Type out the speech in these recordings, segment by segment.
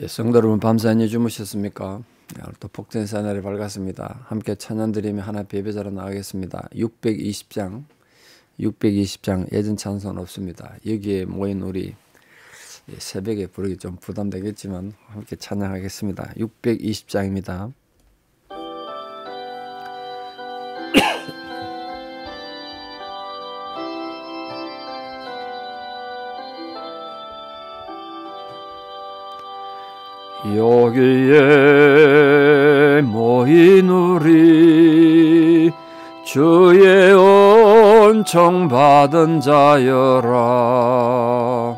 예, 성도 여러분 밤사이 주무셨습니까? 네, 또 복된 사날이 밝았습니다. 함께 찬양드리며 하나 예배자로 나가겠습니다. 620장 620장 예전 찬송 없습니다. 여기에 모인 우리 예, 새벽에 부르기 좀 부담되겠지만 함께 찬양하겠습니다. 620장입니다. 여기에 모인 우리 주의 온청 받은 자여라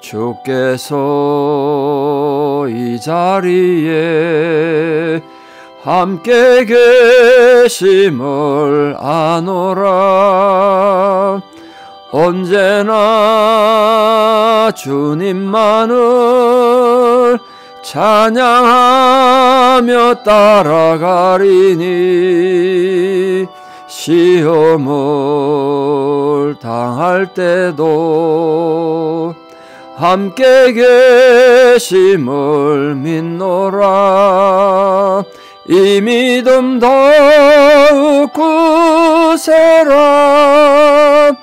주께서 이 자리에 함께 계심을 아노라 언제나 주님만을 찬양하며 따라가리니 시험을 당할 때도 함께 계심을 믿노라 이 믿음 더욱 구세라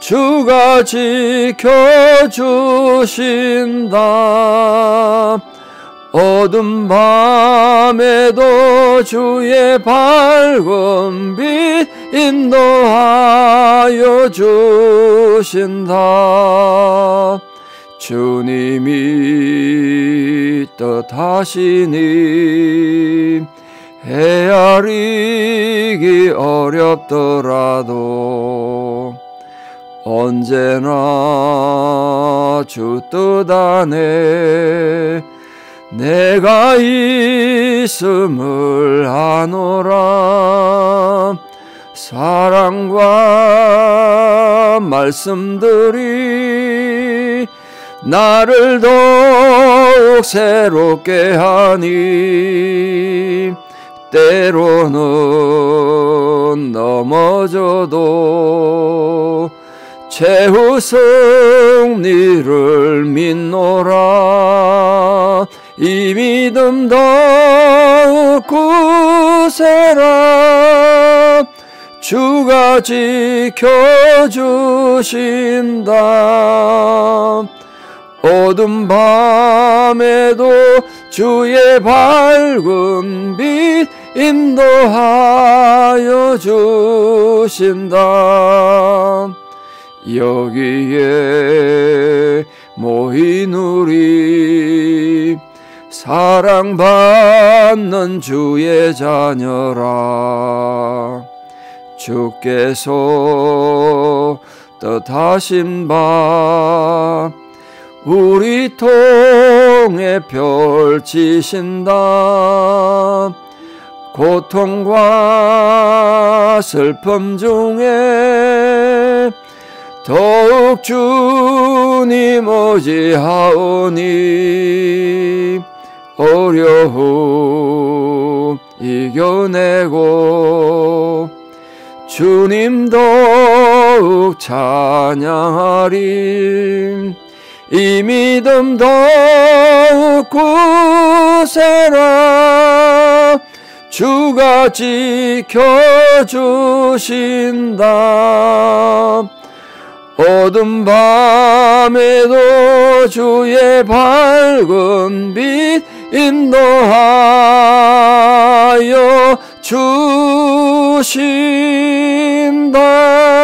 주가 지켜주신다 어둠 밤에도 주의 밝은 빛 인도하여 주신다. 주님이 뜻하시니 헤아리기 어렵더라도 언제나 주 뜻 안에 내가 있음을 아노라 사랑과 말씀들이 나를 더욱 새롭게 하니 때로는 넘어져도 최후 승리를 믿노라 이 믿음도 구세라 주가 지켜주신다 어둠 밤에도 주의 밝은 빛 인도하여 주신다 여기에 모인 우리 사랑받는 주의 자녀라 주께서 뜻하신 바 우리 통에 펼치신다 고통과 슬픔 중에 더욱 주님 오지하오니 어려움 이겨내고 주님 더욱 찬양하리 이 믿음 더욱 구세라 주가 지켜주신다 어둠 밤에도 주의 밝은 빛 인도하여 주신다.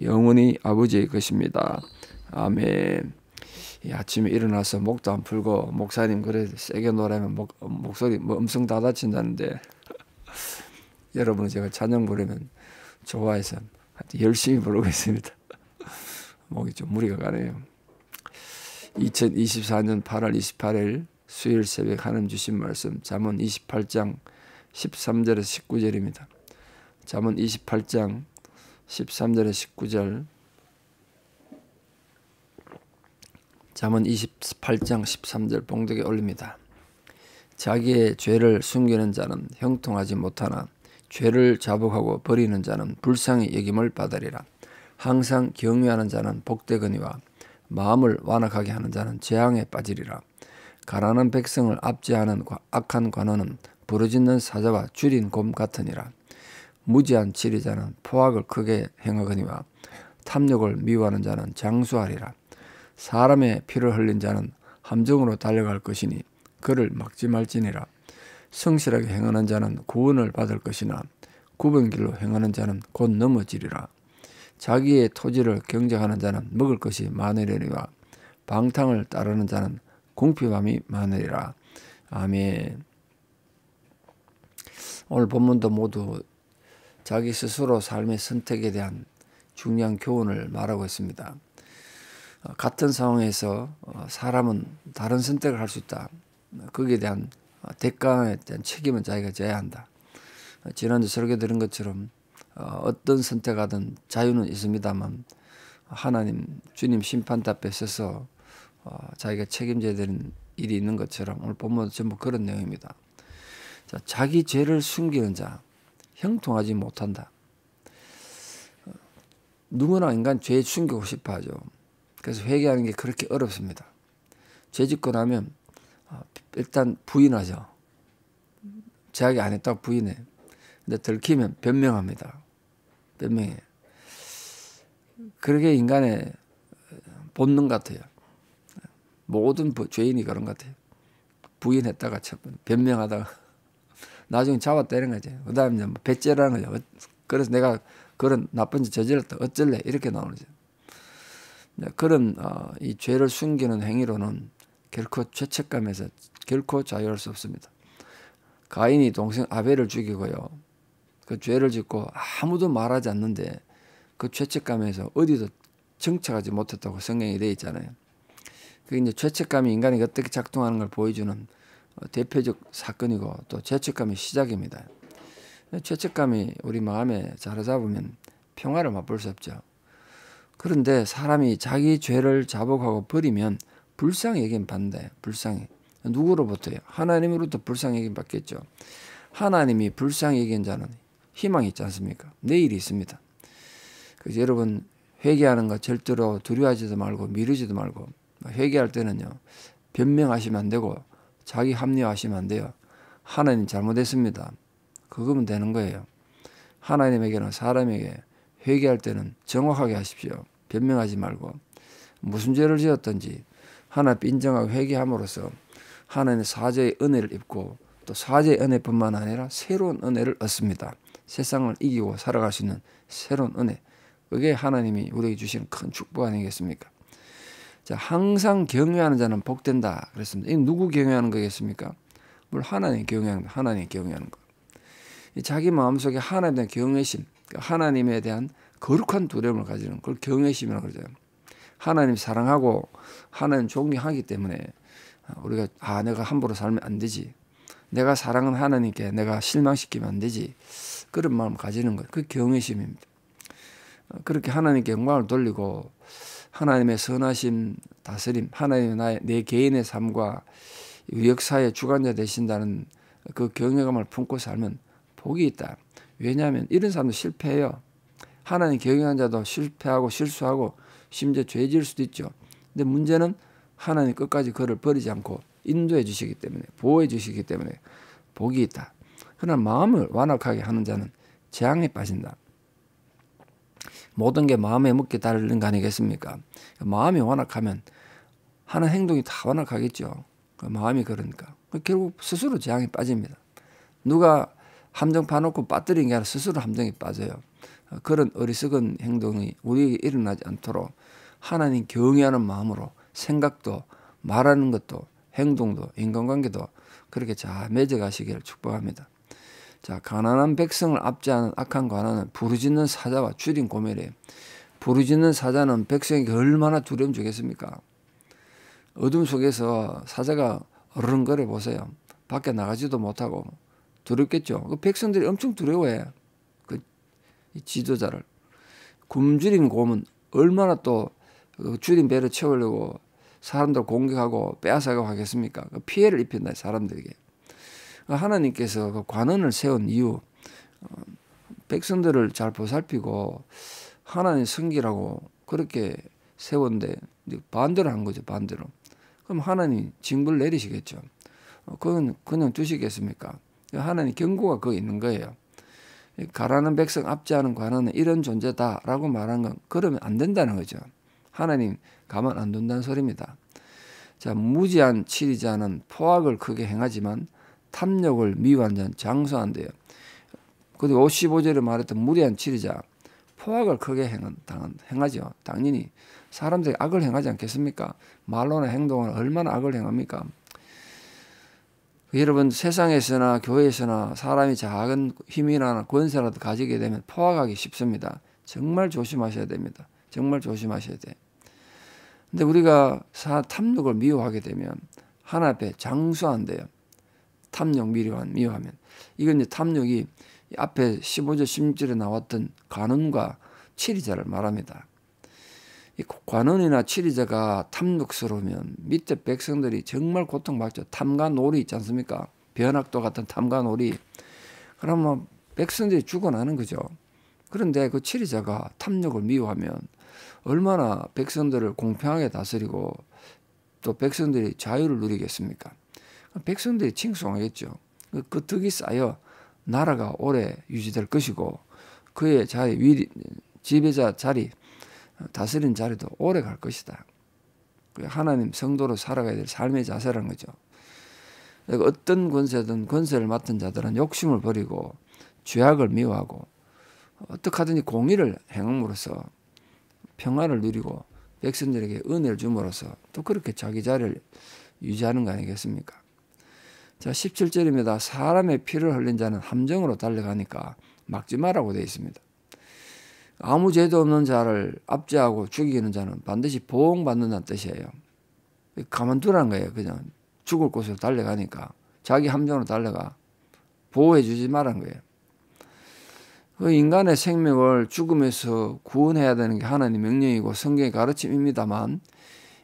영원히 아버지의 것입니다. 아멘. 아침에 일어나서 목도 안 풀고 목사님 그래 세게 노래면 목, 목소리 뭐 음성 다 다친다는데 여러분 제가 찬양 부르면 좋아해서 열심히 부르고 있습니다. 목이 좀 무리가 가네요. 2024년 8월 28일 수요일 새벽 하나님 주신 말씀 잠언 28장 13절에서 19절입니다. 잠언 28장 13절에 19절 잠언 28장 13절 봉독에 올립니다. 자기의 죄를 숨기는 자는 형통하지 못하나 죄를 자복하고 버리는 자는 불쌍히 여김을 받으리라. 항상 경외하는 자는 복되거니와 마음을 완악하게 하는 자는 재앙에 빠지리라. 가난한 백성을 압제하는 악한 관원은 부르짖는 사자와 줄인 곰 같으니라. 무지한 지리자는 포악을 크게 행하거니와 탐욕을 미워하는 자는 장수하리라. 사람의 피를 흘린 자는 함정으로 달려갈 것이니 그를 막지 말지니라. 성실하게 행하는 자는 구원을 받을 것이나 굽은 길로 행하는 자는 곧 넘어지리라. 자기의 토지를 경쟁하는 자는 먹을 것이 많으리니와 방탕을 따르는 자는 궁핍함이 많으리라. 아멘. 오늘 본문도 모두 자기 스스로 삶의 선택에 대한 중요한 교훈을 말하고 있습니다. 어, 같은 상황에서 어, 사람은 다른 선택을 할 수 있다. 거기에 대한 어, 대가에 대한 책임은 자기가 져야 한다. 지난주 설교 드린 것처럼 어떤 선택하든 자유는 있습니다만 하나님 주님 심판대 앞에 서서 자기가 책임져야 되는 일이 있는 것처럼 오늘 본문 전부 그런 내용입니다. 자, 자기 죄를 숨기는 자, 형통하지 못한다. 누구나 인간 죄에 충고 싶어 하죠. 그래서 회개하는 게 그렇게 어렵습니다. 죄 짓고 나면 어, 일단 부인하죠. 제약이 안 했다고 부인해. 근데 들키면 변명합니다. 변명해. 그게 인간의 본능 같아요. 모든 죄인이 그런 것 같아요. 부인했다가 변명하다가 나중에 잡아때리는 거지. 그 다음에 이제 뭐 배째라는 거죠. 그래서 내가 그런 나쁜 짓 저질렀다. 어쩔래? 이렇게 나오는 거죠. 그런 어, 이 죄를 숨기는 행위로는 결코 죄책감에서 결코 자유할 수 없습니다. 가인이 동생 아벨을 죽이고요. 그 죄를 짓고 아무도 말하지 않는데 그 죄책감에서 어디도 정착하지 못했다고 성경이 되어 있잖아요. 그게 이제 죄책감이 인간에게 어떻게 작동하는 걸 보여주는 어, 대표적 사건이고 또 죄책감의 시작입니다. 죄책감이 우리 마음에 자라잡으면 평화를 맛볼 수 없죠. 그런데 사람이 자기 죄를 자복하고 버리면 불쌍히 긴받는 불쌍히. 누구로부터요? 하나님으로부터 불쌍히 긴 받겠죠. 하나님이 불쌍히 긴 자는 희망이 있지 않습니까? 내일이 있습니다. 그래서 여러분 회개하는 거 절대로 두려워하지도 말고 미루지도 말고 회개할 때는요. 변명하시면 안 되고 자기 합리화하시면 안 돼요. 하나님 잘못했습니다. 그거면 되는 거예요. 하나님에게는 사람에게 회개할 때는 정확하게 하십시오. 변명하지 말고 무슨 죄를 지었든지 하나 인정하고 회개함으로써 하나님의 사죄의 은혜를 입고 또 사죄의 은혜뿐만 아니라 새로운 은혜를 얻습니다. 세상을 이기고 살아갈 수 있는 새로운 은혜. 그게 하나님이 우리에게 주신 큰 축복 아니겠습니까? 자, 항상 경외하는 자는 복된다. 그랬습니다. 이 누구 경외하는 거겠습니까? 물 하나님 경외하는 하나님 경외하는 거. 자기 마음속에 하나님에 대한 경외심, 그러니까 하나님에 대한 거룩한 두려움을 가지는 그걸 경외심이라고 그러죠. 하나님 사랑하고 하나님 존경하기 때문에 아, 우리가 아 내가 함부로 살면 안 되지. 내가 사랑한 하나님께 내가 실망시키면 안 되지. 그런 마음 가지는 거그 경외심입니다. 어, 그렇게 하나님께 영광을 돌리고 하나님의 선하심, 다스림, 하나님의 나의, 내 개인의 삶과 역사의 주관자 되신다는 그경영감을 품고 살면 복이 있다. 왜냐하면 이런 사람도 실패해요. 하나님 경영한 자도 실패하고 실수하고 심지어 죄질 수도 있죠. 근데 문제는 하나님 끝까지 그를 버리지 않고 인도해 주시기 때문에 보호해 주시기 때문에 복이 있다. 그러나 마음을 완악하게 하는 자는 재앙에 빠진다. 모든 게 마음에 먹게 달리는 거 아니겠습니까? 마음이 완악하면 하는 행동이 다 완악하겠죠. 그 마음이 그러니까. 결국 스스로 재앙에 빠집니다. 누가 함정 파놓고 빠뜨린 게 아니라 스스로 함정에 빠져요. 그런 어리석은 행동이 우리에게 일어나지 않도록 하나님 경외하는 마음으로 생각도 말하는 것도 행동도 인간관계도 그렇게 잘 맺어가시기를 축복합니다. 자 가난한 백성을 압제하는 악한 관하는 부르짖는 사자와 줄인 고멜이에요. 부르짖는 사자는 백성에게 얼마나 두려움 주겠습니까? 어둠 속에서 사자가 어른거려 보세요. 밖에 나가지도 못하고 두렵겠죠. 그 백성들이 엄청 두려워해. 그 지도자를 굶주린 곰은 얼마나 또 그 줄인 배를 채우려고 사람들 공격하고 빼앗아가고 하겠습니까? 그 피해를 입힌다 사람들에게. 그 하나님께서 그 관원을 세운 이유 어, 백성들을 잘 보살피고 하나님 성기라고 그렇게 세운데 반대로 한 거죠 반대로 그럼 하나님 징벌 내리시겠죠 어, 그건 그냥 두시겠습니까 하나님 경고가 거기 있는 거예요 가라는 백성 앞지 않은 관원은 이런 존재다라고 말한 건 그러면 안 된다는 거죠 하나님 가만 안 둔다는 소리입니다 자 무지한 치리자는 포악을 크게 행하지만 탐욕을 미워한 자는 장수한대요. 그리고 55절에 말했던 무례한 치리자 포악을 크게 행한, 당 행하죠. 당연히 사람들이 악을 행하지 않겠습니까? 말로나 행동으 얼마나 악을 행합니까? 여러분 세상에서나 교회에서나 사람이 작은 힘이나 권세라도 가지게 되면 포악하기 쉽습니다. 정말 조심하셔야 됩니다. 정말 조심하셔야 돼. 근데 우리가 사, 탐욕을 미워하게 되면 하나 앞에 장수한대요. 탐욕 미워면 미워하면. 이건 이제 탐욕이 앞에 15절 16절에 나왔던 관원과 치리자를 말합니다. 이 관원이나 치리자가 탐욕스러우면 밑에 백성들이 정말 고통받죠. 탐과 놀이 있지 않습니까? 변학도 같은 탐과 놀이. 그러면 백성들이 죽어나는 거죠. 그런데 그 치리자가 탐욕을 미워하면 얼마나 백성들을 공평하게 다스리고 또 백성들이 자유를 누리겠습니까? 백성들이 칭송하겠죠. 그, 그 덕이 쌓여 나라가 오래 유지될 것이고 그의 자리 위 지배자 자리 어, 다스린 자리도 오래 갈 것이다. 그 하나님 성도로 살아가야 될 삶의 자세라는 거죠. 어떤 권세든 권세를 맡은 자들은 욕심을 버리고 죄악을 미워하고 어떻게든지 공의를 행함으로써 평화를 누리고 백성들에게 은혜를 줌으로써 또 그렇게 자기 자리를 유지하는 거 아니겠습니까? 자, 17절입니다. 사람의 피를 흘린 자는 함정으로 달려가니까 막지 마라고 되어 있습니다. 아무 죄도 없는 자를 압제하고 죽이는 자는 반드시 보응받는다는 뜻이에요. 가만두라 거예요. 그냥 죽을 곳으로 달려가니까. 자기 함정으로 달려가. 보호해주지 말란 거예요. 그 인간의 생명을 죽음에서 구원해야 되는 게 하나님의 명령이고 성경의 가르침입니다만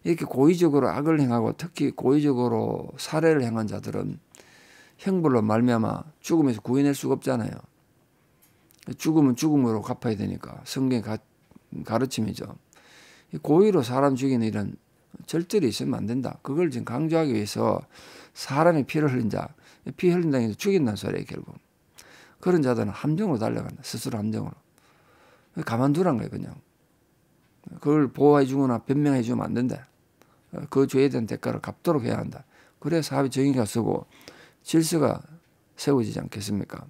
이렇게 고의적으로 악을 행하고 특히 고의적으로 살해를 행한 자들은 형벌로 말미암아 죽음에서 구해낼 수가 없잖아요. 죽음은 죽음으로 갚아야 되니까 성경 가르침이죠. 고의로 사람 죽이는 이런 절들이 있으면 안 된다. 그걸 지금 강조하기 위해서 사람의 피를 흘린 자, 피 흘린 다는 죽인다는 소리예요, 결국. 그런 자들은 함정으로 달려간다. 스스로 함정으로. 가만두란 거예요, 그냥. 그걸 보호해 주거나 변명해 주면 안 된다. 그 죄에 대한 대가를 갚도록 해야 한다. 그래서 사회 정의가 쓰고 질서가 세워지지 않겠습니까?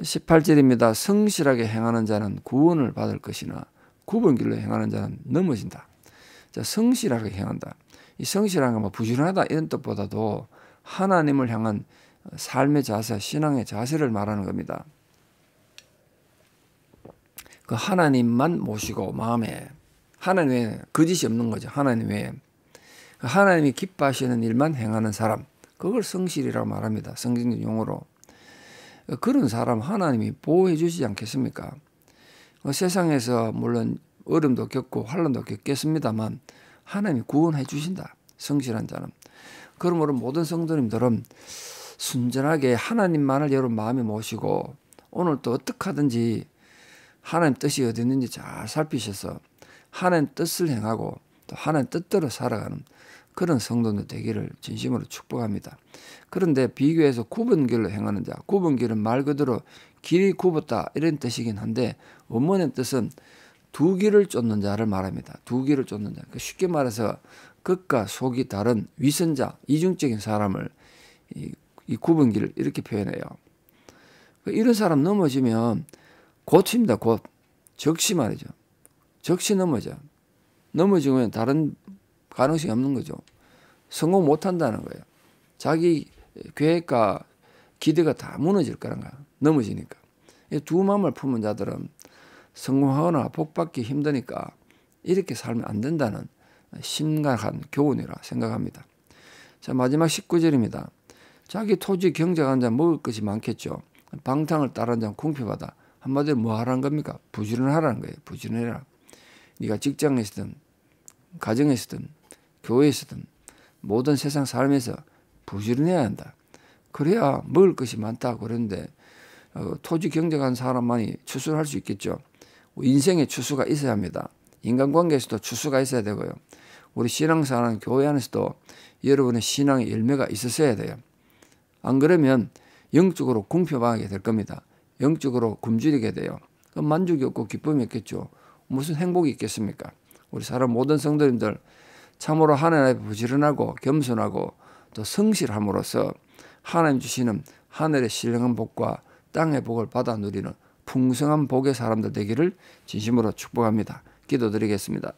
18절입니다. 성실하게 행하는 자는 구원을 받을 것이나 굽은 길로 행하는 자는 넘어진다. 자, 성실하게 행한다. 이 성실한 건뭐 부지런하다 이런 뜻보다도 하나님을 향한 삶의 자세, 신앙의 자세를 말하는 겁니다. 그 하나님만 모시고 마음에 하나님 외에 거짓이 없는 거죠. 하나님 외에 그 하나님이 기뻐하시는 일만 행하는 사람. 그걸 성실이라고 말합니다. 성경적 용어로. 그런 사람 하나님이 보호해 주시지 않겠습니까? 어, 세상에서 물론 어려움도 겪고 환란도 겪겠습니다만 하나님이 구원해 주신다. 성실한 자는. 그러므로 모든 성도님들은 순전하게 하나님만을 여러분 마음에 모시고 오늘 또 어떻게 하든지 하나님 뜻이 어디 있는지 잘 살피셔서 하나님 뜻을 행하고 또 하나님 뜻대로 살아가는 그런 성도들 되기를 진심으로 축복합니다. 그런데 비교해서 구분길로 행하는 자, 구분길은 말 그대로 길이 굽었다 이런 뜻이긴 한데 원문의 뜻은 두 길을 쫓는 자를 말합니다. 두 길을 쫓는 자. 그러니까 쉽게 말해서 극과 속이 다른 위선자, 이중적인 사람을 이, 이구분길 이렇게 표현해요. 그러니까 이런 사람 넘어지면 고칩니다. 곧 적시 말이죠. 적시 넘어져. 넘어지면 다른 가능성이 없는 거죠. 성공 못 한다는 거예요. 자기 계획과 기대가 다 무너질 거란 거야. 넘어지니까. 두 마음을 품은 자들은 성공하거나 복받기 힘드니까 이렇게 살면 안 된다는 심각한 교훈이라 생각합니다. 자, 마지막 19절입니다. 자기 토지 경작한 자 먹을 것이 많겠죠. 방탕을 따른 자 궁핍하다. 한마디로 뭐 하라는 겁니까? 부지런하라는 거예요. 부지런해라. 네가 직장에서든 가정에서든 교회에서든 모든 세상 삶에서 부지런해야 한다. 그래야 먹을 것이 많다 그런데 어, 토지 경제관 사람만이 추수를 할 수 있겠죠. 인생에 추수가 있어야 합니다. 인간관계에서도 추수가 있어야 되고요. 우리 신앙사는 교회 안에서도 여러분의 신앙의 열매가 있었어야 돼요. 안 그러면 영적으로 궁표방하게 될 겁니다. 영적으로 굶주리게 돼요. 만족이 없고 기쁨이 없겠죠. 무슨 행복이 있겠습니까? 우리 사람 모든 성도님들 참으로 하나님 앞에 부지런하고 겸손하고 또 성실함으로써 하나님 주시는 하늘의 신령한 복과 땅의 복을 받아 누리는 풍성한 복의 사람들 되기를 진심으로 축복합니다. 기도드리겠습니다.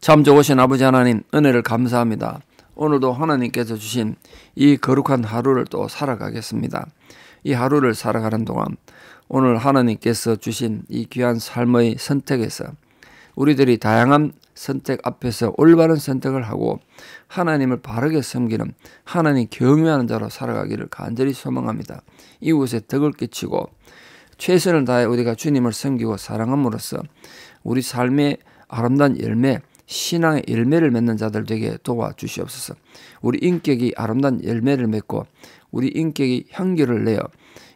참 좋으신 아버지 하나님 은혜를 감사합니다. 오늘도 하나님께서 주신 이 거룩한 하루를 또 살아가겠습니다. 이 하루를 살아가는 동안 오늘 하나님께서 주신 이 귀한 삶의 선택에서 우리들이 다양한 선택 앞에서 올바른 선택을 하고 하나님을 바르게 섬기는 하나님 경외하는 자로 살아가기를 간절히 소망합니다. 이웃에 덕을 끼치고 최선을 다해 우리가 주님을 섬기고 사랑함으로써 우리 삶의 아름다운 열매, 신앙의 열매를 맺는 자들 되게 도와주시옵소서. 우리 인격이 아름다운 열매를 맺고 우리 인격이 향기를 내어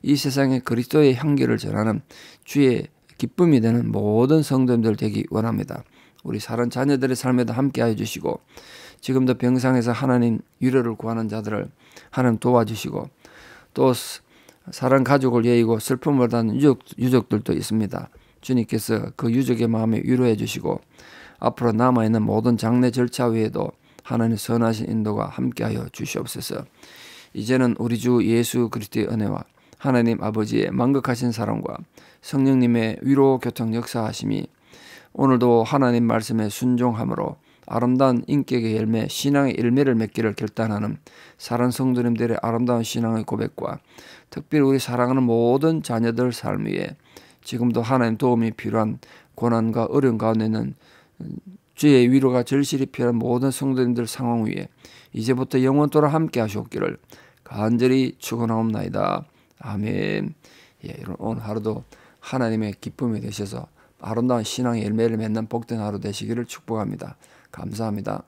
이 세상에 그리스도의 향기를 전하는 주의 기쁨이 되는 모든 성도님들 되기 원합니다. 우리 사랑 자녀들의 삶에도 함께하여 주시고 지금도 병상에서 하나님 위로를 구하는 자들을 하나님 도와주시고 또 사랑 가족을 예이고 슬픔을 받는 유족, 유족들도 있습니다. 주님께서 그 유족의 마음에 위로해 주시고 앞으로 남아있는 모든 장례 절차 외에도 하나님 선하신 인도가 함께하여 주시옵소서. 이제는 우리 주 예수 그리스도의 은혜와 하나님 아버지의 만극하신 사랑과 성령님의 위로 교통 역사하심이 오늘도 하나님 말씀에 순종함으로 아름다운 인격의 열매, 신앙의 열매를 맺기를 결단하는 사랑 성도님들의 아름다운 신앙의 고백과 특별히 우리 사랑하는 모든 자녀들 삶 위에 지금도 하나님 도움이 필요한 고난과 어려운 가운데는 주의 위로가 절실히 필요한 모든 성도님들 상황 위에 이제부터 영원토록 함께 하시옵기를 간절히 축원하옵나이다. 아멘. 예, 오늘 하루도 하나님의 기쁨이 되셔서 아름다운 신앙의 열매를 맺는 복된 하루 되시기를 축복합니다. 감사합니다.